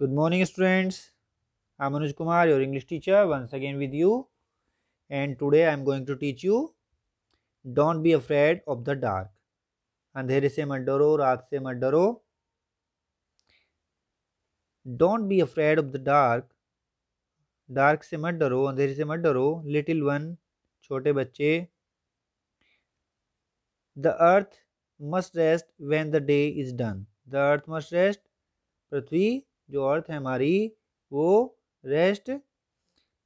Good morning students. I am Anuj Kumar, your English teacher, once again with you. And today I am going to teach you Don't be afraid of the dark. अंधेरे से मत डरो रात से मत डरो don't be afraid of the dark dark से मत डरो अंधेरे से मत डरो लिटिल वन छोटे बच्चे the earth must rest when the day is done the earth must rest पृथ्वी जो अर्थ है हमारी वो रेस्ट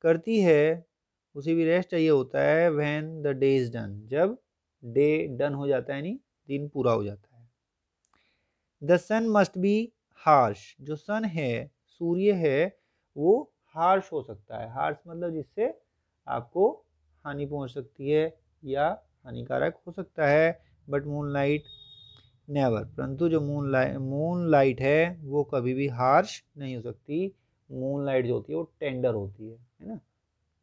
करती है उसे भी रेस्ट चाहिए होता है when the day is done जब डे डन हो जाता है यानी दिन पूरा हो जाता है the sun must be harsh जो सन है सूर्य है वो हार्श हो सकता है हार्श मतलब जिससे आपको हानि पहुंच सकती है या हानिकारक हो सकता है बट मून लाइट नेवर परंतु जो मून लाइट मून लाइट है वो कभी भी हार्श नहीं हो सकती मून लाइट जो होती है वो टेंडर होती है है ना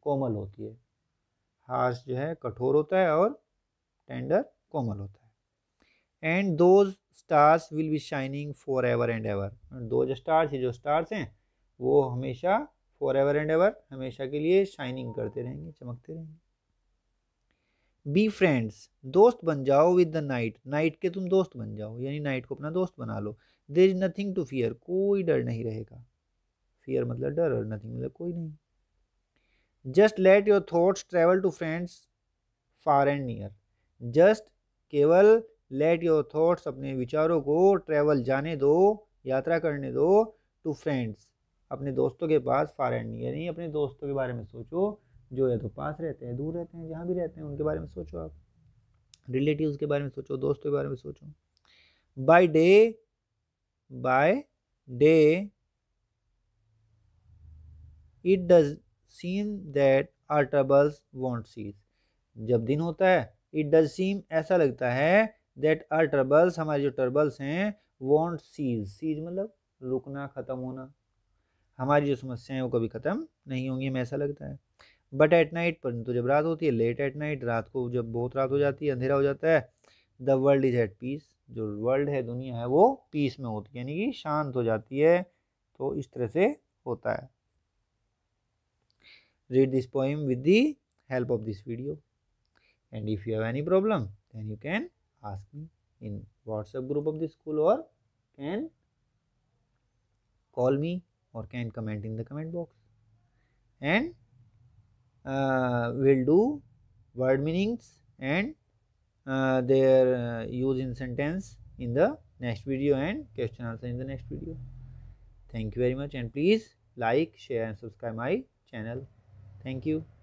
कोमल होती है हार्श जो है कठोर होता है और टेंडर कोमल होता है and those stars will be shining forever and ever दो जो स्टार्स ये जो स्टार्स हैं वो हमेशा फॉर एवर एंड एवर हमेशा के लिए शाइनिंग करते रहेंगे चमकते रहेंगे बी फ्रेंड्स दोस्त बन जाओ विद द नाइट नाइट के तुम दोस्त बन जाओ यानी नाइट को अपना दोस्त बना लो there is nothing to fear कोई डर नहीं रहेगा फियर मतलब डर और नथिंग मतलब कोई नहीं just let your thoughts travel to friends far and near just केवल लेट योर थाट्स अपने विचारों को ट्रेवल जाने दो यात्रा करने दो टू फ्रेंड्स अपने दोस्तों के पास फार एंड नियर नहीं अपने दोस्तों के बारे में सोचो जो या तो पास रहते हैं दूर रहते हैं जहाँ भी रहते हैं उनके बारे में सोचो आप रिलेटिव के बारे में सोचो दोस्तों के बारे में सोचो by day by day it does seem that our troubles won't cease जब दिन होता है इट डज सीम ऐसा लगता है दैट आर ट्रबल्स हमारे जो ट्रबल्स हैं वॉन्ट सीज सीज मतलब रुकना ख़त्म होना हमारी जो समस्याएं वो कभी ख़त्म नहीं होंगी हमें ऐसा लगता है बट एट नाइट परंतु तो जब रात होती है लेट एट नाइट रात को जब बहुत रात हो जाती है अंधेरा हो जाता है the world is at peace जो वर्ल्ड है दुनिया है वो पीस में होती है यानी कि शांत हो जाती है तो इस तरह से होता है read this poem with the help of this video and if you have any problem then you can ask me in WhatsApp group of the school or can call me or can comment in the comment box and uh, will do word meanings and uh, their uh, use in sentence in the next video and question answer in the next video. Thank you very much and please like, share and subscribe my channel. Thank you.